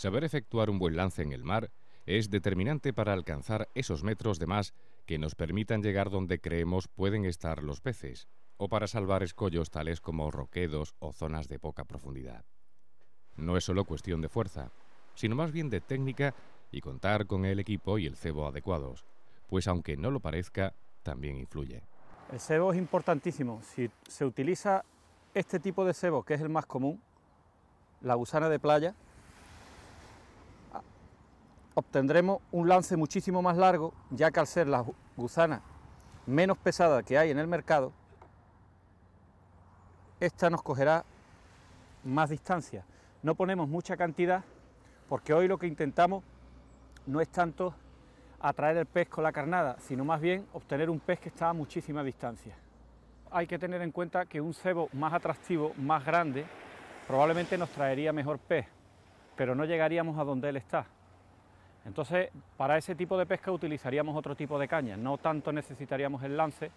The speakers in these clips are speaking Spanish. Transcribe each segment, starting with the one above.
Saber efectuar un buen lance en el mar es determinante para alcanzar esos metros de más que nos permitan llegar donde creemos pueden estar los peces, o para salvar escollos tales como roquedos o zonas de poca profundidad. No es solo cuestión de fuerza, sino más bien de técnica y contar con el equipo y el cebo adecuados, pues aunque no lo parezca, también influye. El cebo es importantísimo. Si se utiliza este tipo de cebo, que es el más común, la gusana de playa, obtendremos un lance muchísimo más largo, ya que al ser la gusana menos pesada que hay en el mercado, esta nos cogerá más distancia. No ponemos mucha cantidad porque hoy lo que intentamos no es tanto atraer el pez con la carnada, sino más bien obtener un pez que está a muchísima distancia. Hay que tener en cuenta que un cebo más atractivo, más grande, probablemente nos traería mejor pez, pero no llegaríamos a donde él está. Entonces, para ese tipo de pesca utilizaríamos otro tipo de caña, no tanto necesitaríamos el lance,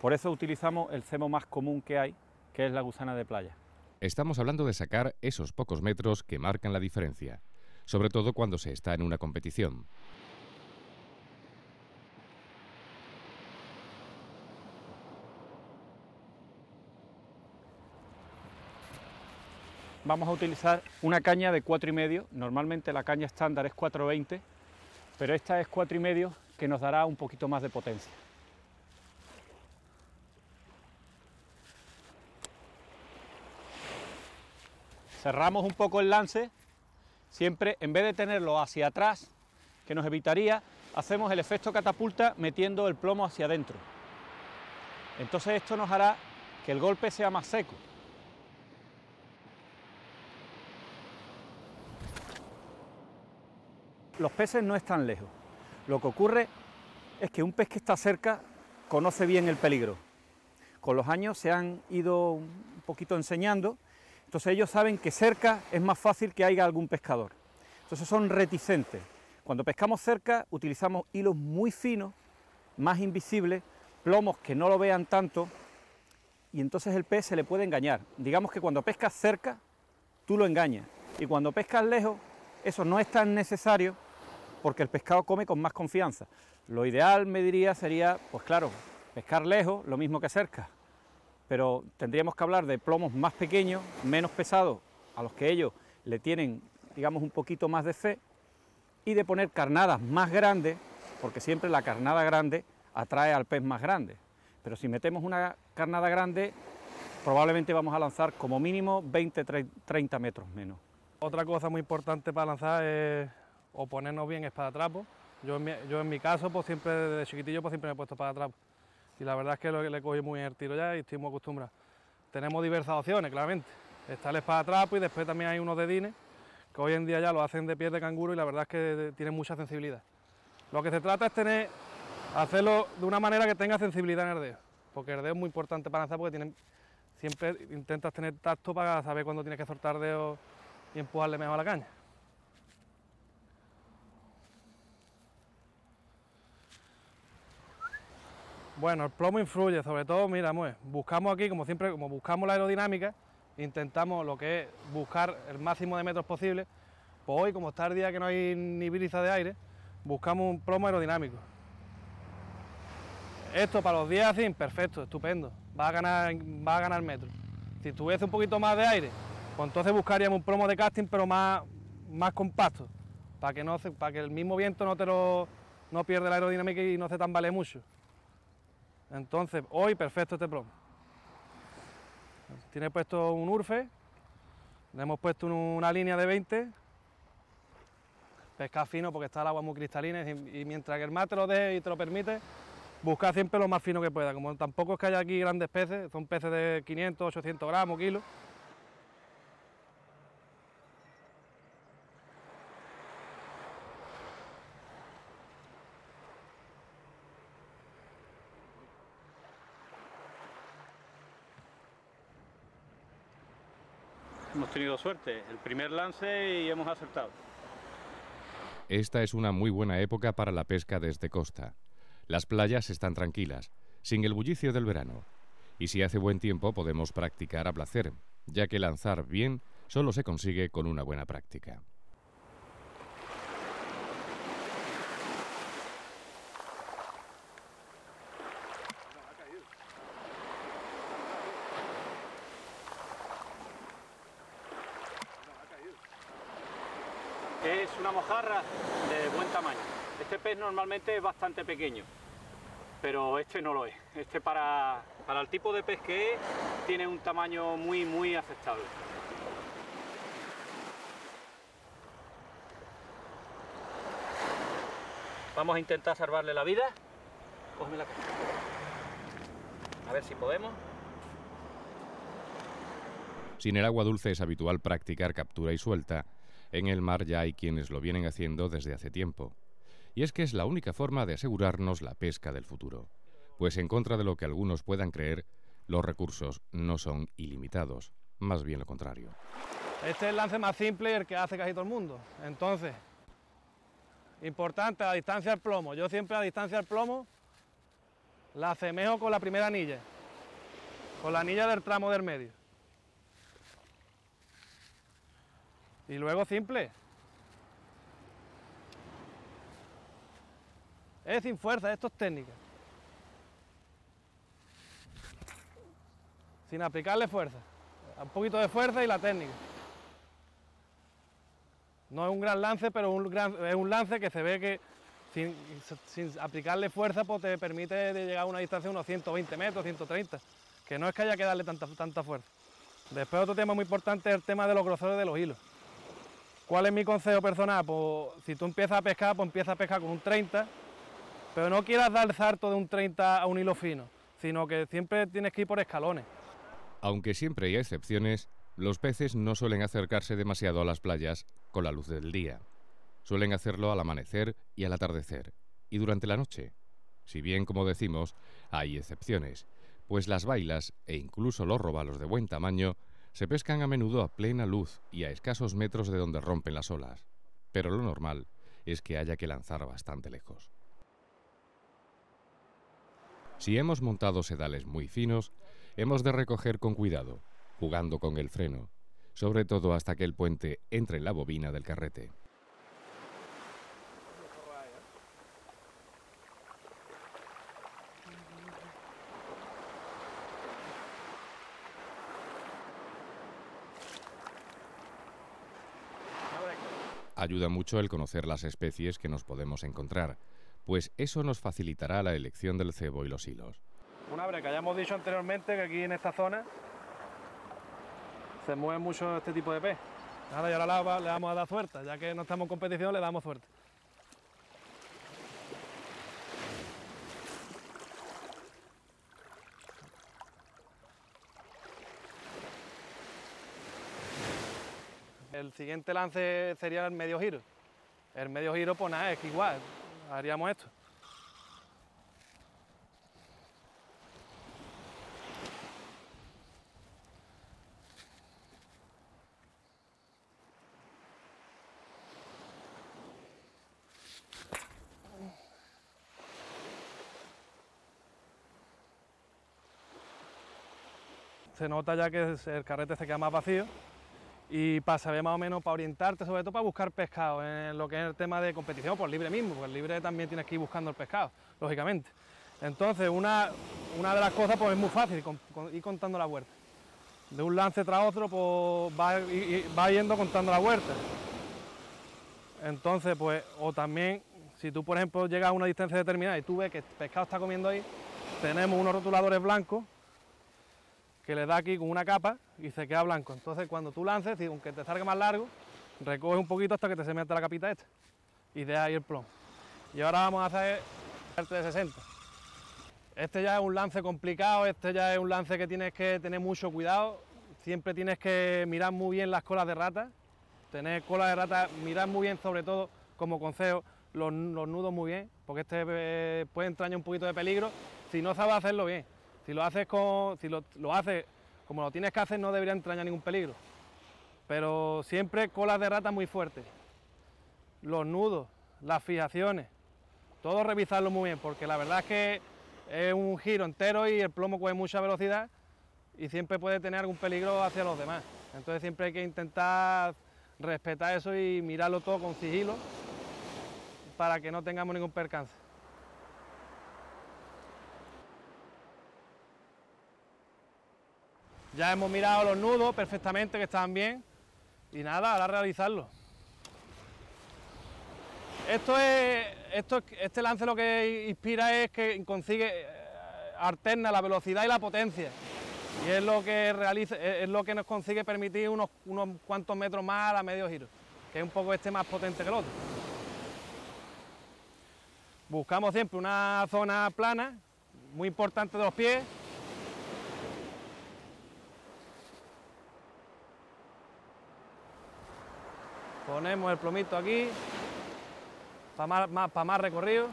por eso utilizamos el cemo más común que hay, que es la gusana de playa. Estamos hablando de sacar esos pocos metros que marcan la diferencia, sobre todo cuando se está en una competición. vamos a utilizar una caña de 4,5. Normalmente la caña estándar es 4,20, pero esta es 4,5 que nos dará un poquito más de potencia. Cerramos un poco el lance, siempre en vez de tenerlo hacia atrás, que nos evitaría, hacemos el efecto catapulta metiendo el plomo hacia adentro. Entonces esto nos hará que el golpe sea más seco. los peces no están lejos. Lo que ocurre es que un pez que está cerca conoce bien el peligro. Con los años se han ido un poquito enseñando, entonces ellos saben que cerca es más fácil que haya algún pescador. Entonces son reticentes. Cuando pescamos cerca utilizamos hilos muy finos, más invisibles, plomos que no lo vean tanto y entonces el pez se le puede engañar. Digamos que cuando pescas cerca, tú lo engañas y cuando pescas lejos, eso no es tan necesario porque el pescado come con más confianza. Lo ideal, me diría, sería, pues claro, pescar lejos, lo mismo que cerca. Pero tendríamos que hablar de plomos más pequeños, menos pesados, a los que ellos le tienen, digamos, un poquito más de fe, y de poner carnadas más grandes, porque siempre la carnada grande atrae al pez más grande. Pero si metemos una carnada grande, probablemente vamos a lanzar como mínimo 20-30 metros menos. Otra cosa muy importante para lanzar es o ponernos bien espadatrapo. Yo en mi, yo en mi caso, pues siempre desde chiquitillo, pues siempre me he puesto espadatrapo. Y la verdad es que lo, le cogí muy bien el tiro ya y estoy muy acostumbrado. Tenemos diversas opciones, claramente. Está el espadatrapo y después también hay unos dine... que hoy en día ya lo hacen de pies de canguro y la verdad es que eh, tienen mucha sensibilidad. Lo que se trata es tener, hacerlo de una manera que tenga sensibilidad en el dedo, porque el dedo es muy importante para lanzar porque tienen, siempre intentas tener tacto para saber cuándo tienes que soltar dedo y empujarle mejor a la caña. Bueno, el plomo influye, sobre todo, mira, buscamos aquí, como siempre, como buscamos la aerodinámica, intentamos lo que es buscar el máximo de metros posible, pues hoy, como está el día que no hay ni brisa de aire, buscamos un plomo aerodinámico. Esto para los días así, perfecto, estupendo, va a ganar, va a ganar metros. Si tuviese un poquito más de aire, pues entonces buscaríamos un plomo de casting, pero más, más compacto, para que, no, para que el mismo viento no, te lo, no pierda la aerodinámica y no se tambalee mucho. Entonces, hoy perfecto este plomo. Tiene puesto un urfe, le hemos puesto una línea de 20, ...pesca fino porque está el agua muy cristalina y, mientras que el mar te lo deje y te lo permite, ...busca siempre lo más fino que pueda. Como tampoco es que haya aquí grandes peces, son peces de 500, 800 gramos, kilos, hemos tenido suerte. El primer lance y hemos acertado. Esta es una muy buena época para la pesca desde costa. Las playas están tranquilas, sin el bullicio del verano. Y si hace buen tiempo podemos practicar a placer, ya que lanzar bien solo se consigue con una buena práctica. es una mojarra de buen tamaño. Este pez normalmente es bastante pequeño, pero este no lo es. Este para, el tipo de pez que es, tiene un tamaño muy, muy aceptable. Vamos a intentar salvarle la vida. Cógeme la caja. A ver si podemos. Sin el agua dulce es habitual practicar captura y suelta, en el mar ya hay quienes lo vienen haciendo desde hace tiempo. Y es que es la única forma de asegurarnos la pesca del futuro. Pues en contra de lo que algunos puedan creer, los recursos no son ilimitados, más bien lo contrario. Este es el lance más simple y el que hace casi todo el mundo. Entonces, importante, a distancia al plomo. Yo siempre a distancia al plomo la asemejo con la primera anilla, con la anilla del tramo del medio. Y luego simple. Es sin fuerza, esto es técnica. Sin aplicarle fuerza. Un poquito de fuerza y la técnica. No es un gran lance, pero un es un lance que se ve que sin, aplicarle fuerza pues te permite llegar a una distancia de unos 120 metros, 130, que no es que haya que darle tanta, tanta fuerza. Después otro tema muy importante es el tema de los grosores de los hilos. ¿Cuál es mi consejo personal? Pues si tú empiezas a pescar, pues empieza a pescar con un 30, pero no quieras dar el salto de un 30 a un hilo fino, sino que siempre tienes que ir por escalones. Aunque siempre hay excepciones, los peces no suelen acercarse demasiado a las playas con la luz del día. Suelen hacerlo al amanecer y al atardecer, y durante la noche. Si bien, como decimos, hay excepciones, pues las bailas e incluso los robalos de buen tamaño se pescan a menudo a plena luz y a escasos metros de donde rompen las olas, pero lo normal es que haya que lanzar bastante lejos. Si hemos montado sedales muy finos, hemos de recoger con cuidado, jugando con el freno, sobre todo hasta que el puente entre en la bobina del carrete. ayuda mucho el conocer las especies que nos podemos encontrar, pues eso nos facilitará la elección del cebo y los hilos. Una breca, ya hemos dicho anteriormente que aquí en esta zona se mueve mucho este tipo de pez. Ahora ya la lava le vamos a dar suerte, ya que no estamos en competición, le damos suerte. el siguiente lance sería el medio giro. El medio giro, pues nada, es igual, haríamos esto. se nota ya que el carrete se queda más vacío y para saber más o menos, para orientarte, sobre todo para buscar pescado, en lo que es el tema de competición por libre mismo, porque el libre también tienes que ir buscando el pescado, lógicamente. Entonces, una, una de las cosas pues es muy fácil, ir contando la vuelta. De un lance tras otro, pues va, va yendo contando la huerta. Entonces, pues, o también, si tú, por ejemplo, llegas a una distancia determinada y tú ves que el pescado está comiendo ahí, tenemos unos rotuladores blancos que le da aquí con una capa y se queda blanco. Entonces cuando tú lances, y aunque te salga más largo, ...recoge un poquito hasta que te se meta la capita esta y de ahí el plomo. Y ahora vamos a hacer parte de 60. Este ya es un lance complicado, este ya es un lance que tienes que tener mucho cuidado. Siempre tienes que mirar muy bien las colas de rata, tener colas de rata, mirar muy bien sobre todo como consejo los, los nudos muy bien, porque este eh, puede entrañar un poquito de peligro si no sabes hacerlo bien. Si lo haces, con, si lo, como lo tienes que hacer, no debería entrañar ningún peligro. Pero siempre colas de rata muy fuertes. Los nudos, las fijaciones, todo revisarlo muy bien, porque la verdad es que es un giro entero y el plomo coge mucha velocidad y siempre puede tener algún peligro hacia los demás. Entonces siempre hay que intentar respetar eso y mirarlo todo con sigilo para que no tengamos ningún percance. Ya hemos mirado los nudos perfectamente, que estaban bien. Y nada, ahora realizarlo. Esto es, esto, este lance lo que inspira es que consigue, eh, alterna la velocidad y la potencia. Y es lo que, realiza, es lo que nos consigue permitir unos, unos cuantos metros más a medio giro, que es un poco este más potente que el otro. Buscamos siempre una zona plana, muy importante de los pies, ponemos el plomito aquí, para más, más recorrido.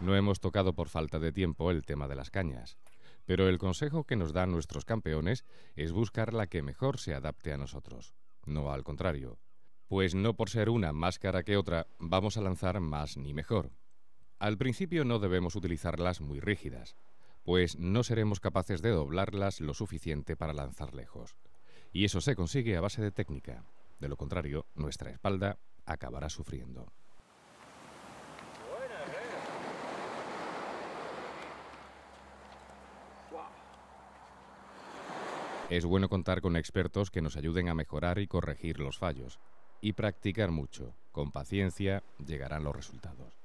No hemos tocado por falta de tiempo el tema de las cañas, pero el consejo que nos dan nuestros campeones es buscar la que mejor se adapte a nosotros, no al contrario. Pues no por ser una más cara que otra vamos a lanzar más ni mejor. Al principio no debemos utilizarlas muy rígidas, pues no seremos capaces de doblarlas lo suficiente para lanzar lejos. Y eso se consigue a base de técnica. De lo contrario, nuestra espalda acabará sufriendo. Es bueno contar con expertos que nos ayuden a mejorar y corregir los fallos. Y practicar mucho. Con paciencia llegarán los resultados.